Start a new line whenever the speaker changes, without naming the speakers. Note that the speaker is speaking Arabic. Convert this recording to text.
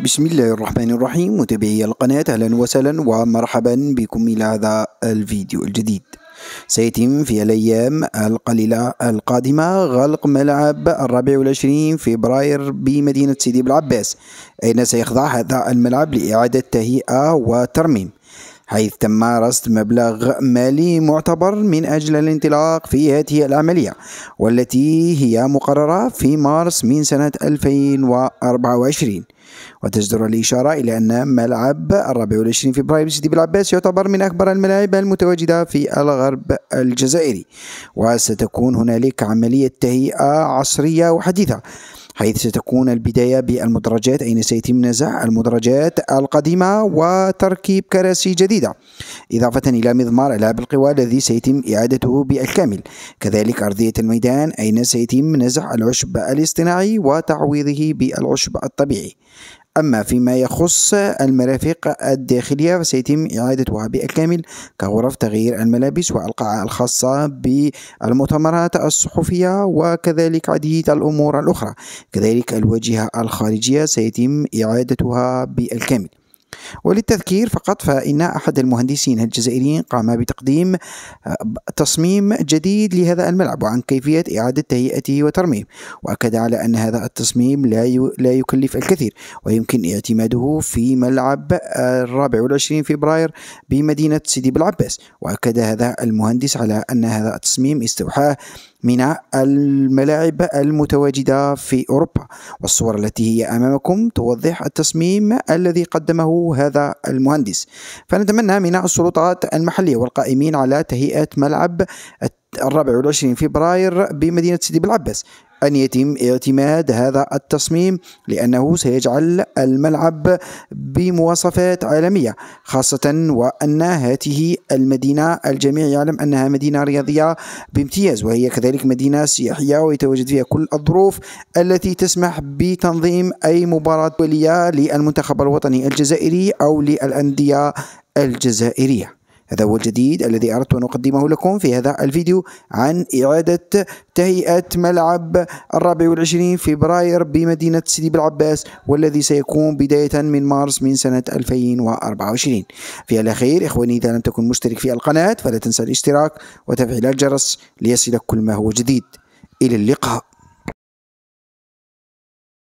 بسم الله الرحمن الرحيم متابعي القناة أهلا وسهلا ومرحبا بكم إلى هذا الفيديو الجديد سيتم في الأيام القليلة القادمة غلق ملعب الرابع والعشرين فبراير بمدينة سيدي بالعباس أين سيخضع هذا الملعب لإعادة تهيئة وترميم حيث تم رصد مبلغ مالي معتبر من أجل الانطلاق في هذه العملية والتي هي مقررة في مارس من سنة 2024 وتجدر الإشارة إلى أن ملعب الرابع والعشرين فبراير بسيدي بلعباس يعتبر من أكبر الملاعب المتواجدة في الغرب الجزائري وستكون هنالك عملية تهيئة عصرية وحديثة حيث ستكون البداية بالمدرجات أين سيتم نزع المدرجات القديمة وتركيب كراسي جديدة إضافة إلى مضمار ألعاب القوى الذي سيتم إعادته بالكامل كذلك أرضية الميدان أين سيتم نزع العشب الاصطناعي وتعويضه بالعشب الطبيعي أما فيما يخص المرافق الداخلية فسيتم إعادتها بالكامل كغرف تغيير الملابس والقاعة الخاصة بالمؤتمرات الصحفية وكذلك عديد الأمور الأخرى كذلك الواجهة الخارجية سيتم إعادتها بالكامل وللتذكير فقط فإن أحد المهندسين الجزائريين قام بتقديم آه، تصميم جديد لهذا الملعب وعن كيفية إعادة تهيئته وترميمه وأكد على أن هذا التصميم لا لا يكلف الكثير ويمكن اعتماده في ملعب آه، الرابع والعشرين فبراير بمدينة سيدي بلعباس وأكد هذا المهندس على أن هذا التصميم استوحاه من الملاعب المتواجدة في أوروبا والصور التي هي أمامكم توضح التصميم الذي قدمه هذا المهندس فنتمنى من السلطات المحلية والقائمين على تهيئة ملعب الت الرابع والعشرين فبراير بمدينة سيدي بالعباس أن يتم اعتماد هذا التصميم لأنه سيجعل الملعب بمواصفات عالمية خاصة وأن هذه المدينة الجميع يعلم أنها مدينة رياضية بامتياز وهي كذلك مدينة سياحية ويتواجد فيها كل الظروف التي تسمح بتنظيم أي مباراة دولية للمنتخب الوطني الجزائري أو للأندية الجزائرية هذا هو الجديد الذي أردت أن أقدمه لكم في هذا الفيديو عن إعادة تهيئة ملعب الرابع والعشرين فبراير بمدينة سيدي بالعباس والذي سيكون بداية من مارس من سنة 2024 في الأخير إخواني إذا لم تكن مشترك في القناة فلا تنسى الاشتراك وتفعيل الجرس ليصلك كل ما هو جديد إلى اللقاء